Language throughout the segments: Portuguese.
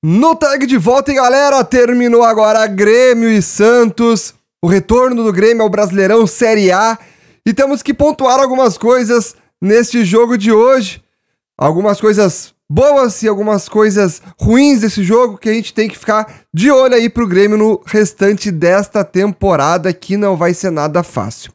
No tag de volta, hein, galera? Terminou agora Grêmio e Santos. O retorno do Grêmio ao Brasileirão Série A. E temos que pontuar algumas coisas neste jogo de hoje. Algumas coisas boas e algumas coisas ruins desse jogo que a gente tem que ficar de olho aí pro Grêmio no restante desta temporada, que não vai ser nada fácil.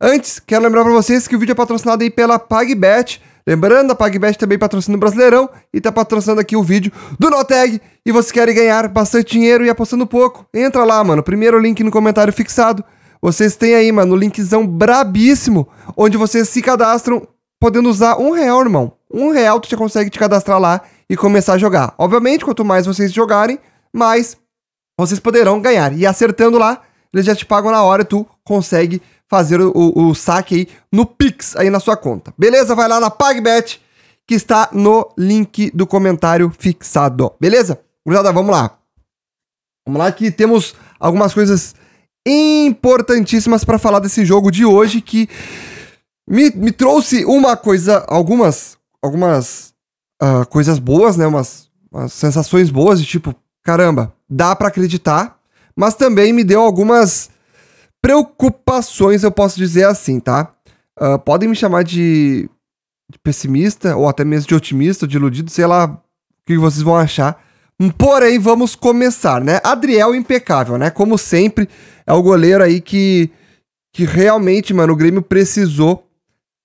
Antes, quero lembrar para vocês que o vídeo é patrocinado aí pela PagBet Lembrando, a PagBet também patrocina o Brasileirão e está patrocinando aqui o vídeo do Noteg. E vocês querem ganhar bastante dinheiro e apostando pouco? Entra lá, mano. Primeiro link no comentário fixado. Vocês têm aí, mano, o um linkzão brabíssimo, onde vocês se cadastram podendo usar um real, irmão. Um real tu já consegue te cadastrar lá e começar a jogar. Obviamente, quanto mais vocês jogarem, mais vocês poderão ganhar. E acertando lá, eles já te pagam na hora e tu consegue fazer o, o, o saque aí no Pix, aí na sua conta. Beleza? Vai lá na PagBet, que está no link do comentário fixado. Beleza? Gurizada, vamos lá. Vamos lá que temos algumas coisas importantíssimas para falar desse jogo de hoje que me, me trouxe uma coisa, algumas, algumas uh, coisas boas, né? Umas, umas sensações boas de tipo, caramba, dá para acreditar, mas também me deu algumas preocupações, eu posso dizer assim, tá? Uh, podem me chamar de, de, pessimista ou até mesmo de otimista, de iludido, sei lá o que vocês vão achar. Hum, porém, vamos começar, né? Adriel impecável, né? Como sempre, é o goleiro aí que, que realmente, mano, o Grêmio precisou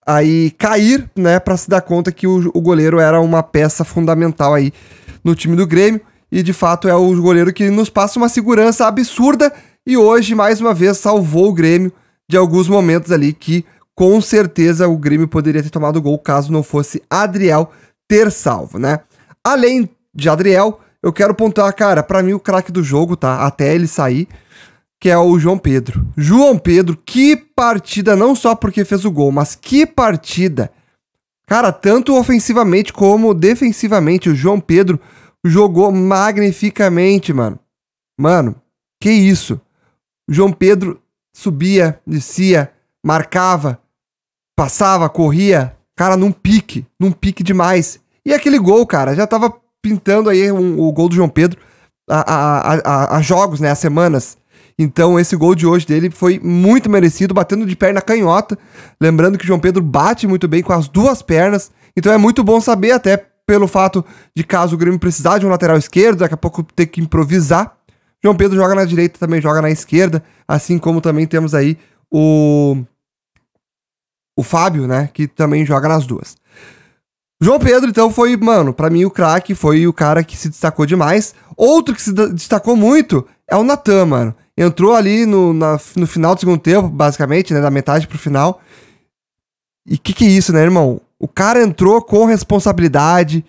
aí cair, né, para se dar conta que o, o goleiro era uma peça fundamental aí no time do Grêmio e de fato é o goleiro que nos passa uma segurança absurda e hoje, mais uma vez, salvou o Grêmio de alguns momentos ali que com certeza o Grêmio poderia ter tomado gol caso não fosse Adriel ter salvo, né? Além de Adriel, eu quero pontuar, cara, para mim o craque do jogo, tá? Até ele sair, que é o João Pedro. João Pedro, que partida, não só porque fez o gol, mas que partida. Cara, tanto ofensivamente como defensivamente, o João Pedro jogou magnificamente, mano. Mano, que isso? João Pedro subia, descia, marcava, passava, corria, cara, num pique, num pique demais. E aquele gol, cara, já tava pintando aí um, o gol do João Pedro a, a, a, a jogos, né, a semanas. Então esse gol de hoje dele foi muito merecido, batendo de perna canhota. Lembrando que o João Pedro bate muito bem com as duas pernas. Então é muito bom saber, até pelo fato de caso o Grêmio precisar de um lateral esquerdo, daqui a pouco ter que improvisar. João Pedro joga na direita, também joga na esquerda, assim como também temos aí o o Fábio, né, que também joga nas duas. João Pedro então foi, mano, para mim o craque, foi o cara que se destacou demais. Outro que se destacou muito é o Natan, mano. Entrou ali no, na, no final do segundo tempo, basicamente, né, da metade pro final. E que que é isso, né, irmão? O cara entrou com responsabilidade,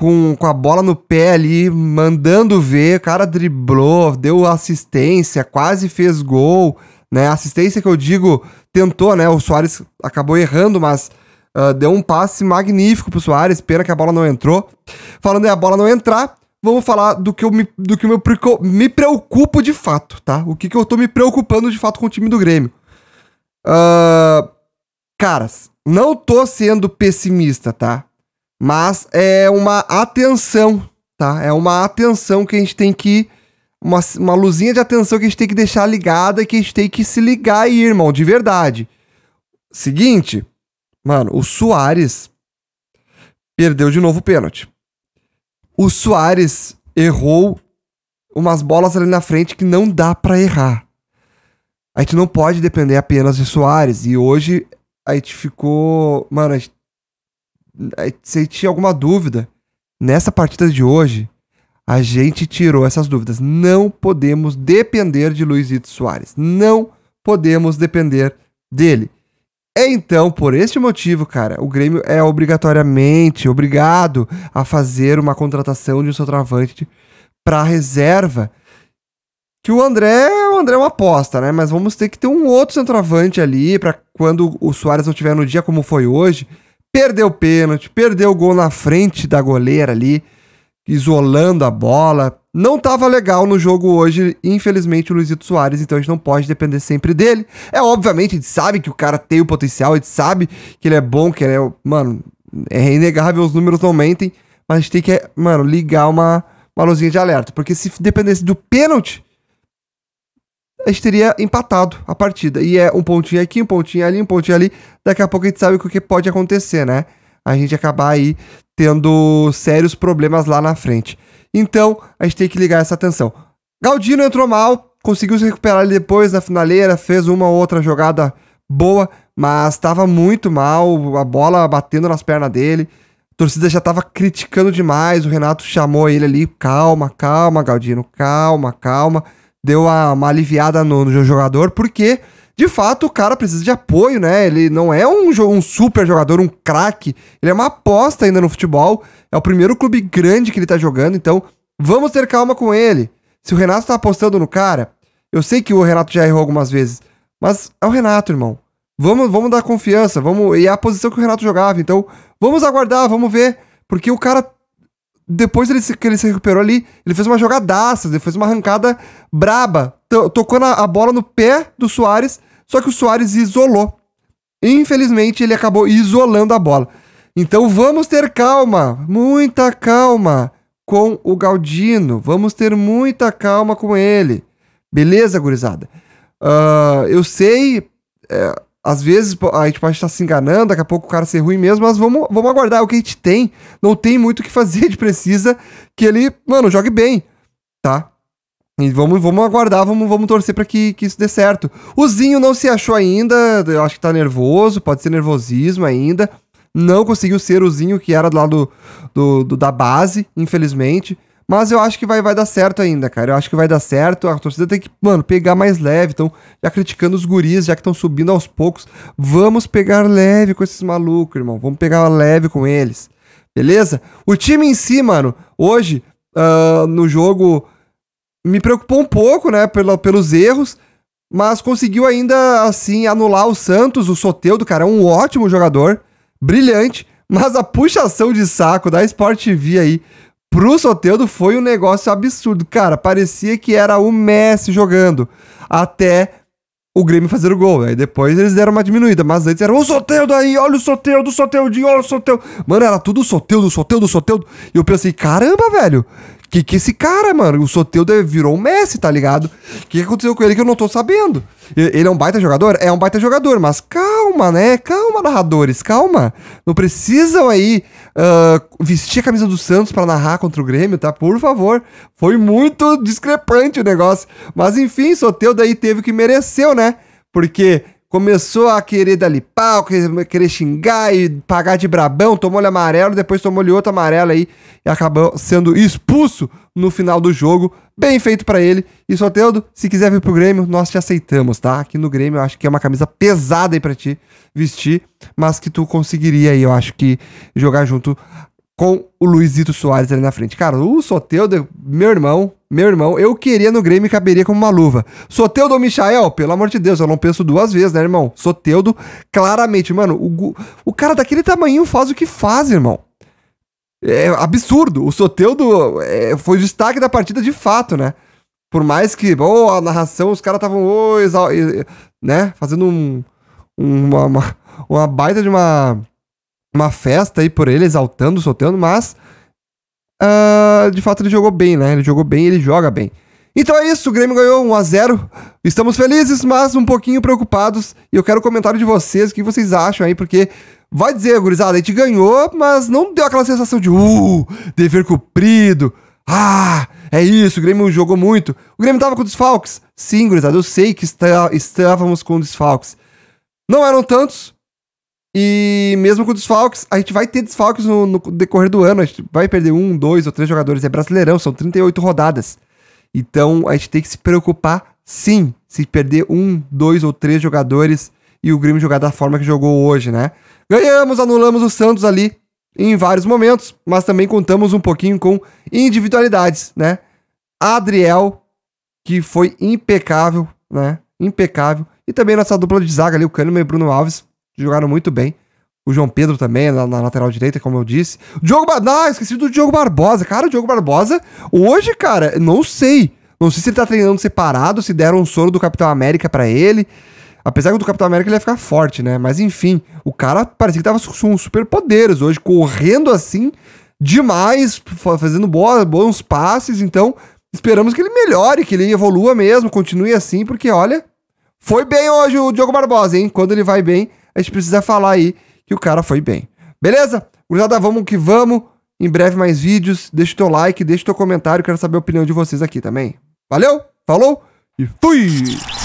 com, com a bola no pé ali, mandando ver, o cara driblou, deu assistência, quase fez gol, né? Assistência que eu digo, tentou, né? O Soares acabou errando, mas uh, deu um passe magnífico pro Soares, pena que a bola não entrou. Falando em a bola não entrar, vamos falar do que eu me, do que eu me, preocupo de fato, tá? O que, que eu tô me preocupando de fato com o time do Grêmio. Uh, caras, não tô sendo pessimista, tá? Mas é uma atenção, tá? É uma atenção que a gente tem que. Uma, uma luzinha de atenção que a gente tem que deixar ligada, que a gente tem que se ligar aí, irmão, de verdade. Seguinte, mano, o Soares perdeu de novo o pênalti. O Soares errou umas bolas ali na frente que não dá para errar. A gente não pode depender apenas de Soares. E hoje a gente ficou. Mano, a gente se tinha alguma dúvida, nessa partida de hoje, a gente tirou essas dúvidas. Não podemos depender de Luizito Soares. Não podemos depender dele. É, então, por este motivo, cara, o Grêmio é obrigatoriamente obrigado a fazer uma contratação de um centroavante para reserva. Que o André, o André é uma aposta, né? Mas vamos ter que ter um outro centroavante ali para quando o Soares não tiver no dia como foi hoje, perdeu o pênalti, perdeu o gol na frente da goleira ali, isolando a bola. Não estava legal no jogo hoje, infelizmente, o Luizito Soares, então a gente não pode depender sempre dele. É, obviamente, a gente sabe que o cara tem o potencial, a gente sabe que ele é bom, que ele é. Mano, é inegável, os números não mentem, mas a gente tem que, mano, ligar uma, uma luzinha de alerta, porque se dependesse do pênalti a gente teria empatado a partida. E é um pontinho aqui, um pontinho ali, um pontinho ali. Daqui a pouco a gente sabe o que pode acontecer, né? A gente acabar aí tendo sérios problemas lá na frente. Então, a gente tem que ligar essa atenção. Galdino entrou mal, conseguiu se recuperar depois na finaleira, fez uma ou outra jogada boa, mas estava muito mal, a bola batendo nas pernas dele. A torcida já estava criticando demais, o Renato chamou ele ali, calma, calma, Galdino, calma, calma deu uma, uma aliviada no, no, jogador, porque de fato o cara precisa de apoio, né? Ele não é um, um super jogador, um craque, ele é uma aposta ainda no futebol, é o primeiro clube grande que ele tá jogando, então vamos ter calma com ele. Se o Renato tá apostando no cara, eu sei que o Renato já errou algumas vezes, mas é o Renato, irmão. Vamos, vamos dar confiança, vamos. E é a posição que o Renato jogava, então vamos aguardar, vamos ver, porque o cara depois ele se, que ele se recuperou ali, ele fez uma jogadaça, ele fez uma arrancada braba. Tocou na, a bola no pé do Soares, só que o Soares isolou. Infelizmente, ele acabou isolando a bola. Então vamos ter calma, muita calma com o Galdino. Vamos ter muita calma com ele. Beleza, gurizada? Uh, eu sei. É, às vezes a gente pode estar se enganando, daqui a pouco o cara ser ruim mesmo, mas vamos, vamos aguardar. O que a gente tem, não tem muito o que fazer, a gente precisa que ele, mano, jogue bem, tá? E vamos, vamos aguardar, vamos, vamos torcer para que, que isso dê certo. O Zinho não se achou ainda, eu acho que tá nervoso, pode ser nervosismo ainda. Não conseguiu ser o Zinho que era lá do, do, do da base, infelizmente. Mas eu acho que vai, vai dar certo ainda, cara. Eu acho que vai dar certo. A torcida tem que, mano, pegar mais leve. Então, já criticando os guris, já que estão subindo aos poucos. Vamos pegar leve com esses malucos, irmão. Vamos pegar leve com eles. Beleza? O time em si, mano, hoje, uh, no jogo, me preocupou um pouco, né, pela, pelos erros. Mas conseguiu ainda, assim, anular o Santos, o Soteudo, cara. É um ótimo jogador. Brilhante. Mas a puxação de saco da Sport TV aí pro Soteudo foi um negócio absurdo. Cara, parecia que era o Messi jogando. Até o Grêmio fazer o gol. Aí depois eles deram uma diminuída, mas antes era o Soteudo aí, olha o Soteudo, de, olha o Soteudo. Mano, era tudo Soteudo, Soteudo, Soteudo. E eu pensei, caramba, velho, que que esse cara, mano? O Soteudo virou o Messi, tá ligado? O que, que aconteceu com ele que eu não tô sabendo? Ele é um baita jogador? É um baita jogador, mas calma, né? Calma, narradores, calma. Não precisam aí uh, vestir a camisa do Santos para narrar contra o Grêmio, tá? Por favor. Foi muito discrepante o negócio. Mas enfim, Soteudo aí teve o que mereceu, né? Porque começou a querer dali pau, querer xingar e pagar de brabão, tomou-lhe amarelo, depois tomou-lhe outro amarelo aí e acabou sendo expulso no final do jogo. Bem feito para ele. E Soteldo, se quiser vir pro Grêmio, nós te aceitamos, tá? Aqui no Grêmio eu acho que é uma camisa pesada aí pra ti vestir, mas que tu conseguiria aí, eu acho que jogar junto com o Luizito Soares ali na frente. Cara, o Soteldo, meu irmão, meu irmão, eu queria no Grêmio e caberia como uma luva. Soteudo ou Michael? Pelo amor de Deus, eu não penso duas vezes, né, irmão? Soteudo, claramente. Mano, o, o cara daquele tamanho faz o que faz, irmão. É absurdo. O Soteudo é, foi o destaque da partida de fato, né? Por mais que, oh, a narração, os caras estavam, oh, né? Fazendo um, uma, uma, uma baita de uma, uma festa aí por ele, exaltando o Soteudo, mas Uh, de fato, ele jogou bem, né? Ele jogou bem, ele joga bem. Então é isso, o Grêmio ganhou 1 a 0. Estamos felizes, mas um pouquinho preocupados. E eu quero o comentário de vocês, o que vocês acham aí, porque vai dizer, gurizada, a gente ganhou, mas não deu aquela sensação de uh, dever cumprido. Ah, é isso, o Grêmio jogou muito. O Grêmio tava com desfalques? Sim, gurizada, eu sei que está, estávamos com desfalques. Não eram tantos, e mesmo com desfalques, a gente vai ter desfalques no, no, decorrer do ano. A gente vai perder um, dois ou três jogadores. É brasileirão, são 38 rodadas. Então a gente tem que se preocupar, sim, se perder um, dois ou três jogadores e o Grêmio jogar da forma que jogou hoje, né? Ganhamos, anulamos o Santos ali em vários momentos, mas também contamos um pouquinho com individualidades, né? Adriel, que foi impecável, né? Impecável. E também nossa dupla de zaga ali, o Cânima e Bruno Alves, jogaram muito bem. O João Pedro também, na, na lateral direita, como eu disse. O Diogo Barbosa, ah, esqueci do Diogo Barbosa. Cara, o Diogo Barbosa, hoje, cara, não sei. Não sei se ele tá treinando separado, se deram um soro do Capitão América para ele. Apesar que do Capitão América ele ia ficar forte, né? Mas enfim, o cara parecia que tava com super poderes hoje, correndo assim demais, fazendo boas, bons passes. Então, esperamos que ele melhore, que ele evolua mesmo, continue assim, porque olha, foi bem hoje o Diogo Barbosa, hein? Quando ele vai bem, a gente precisa falar aí que o cara foi bem. Beleza? Gurizada, vamos que vamos. Em breve mais vídeos. Deixa o teu like, deixa o teu comentário. Quero saber a opinião de vocês aqui também. Valeu, falou e fui!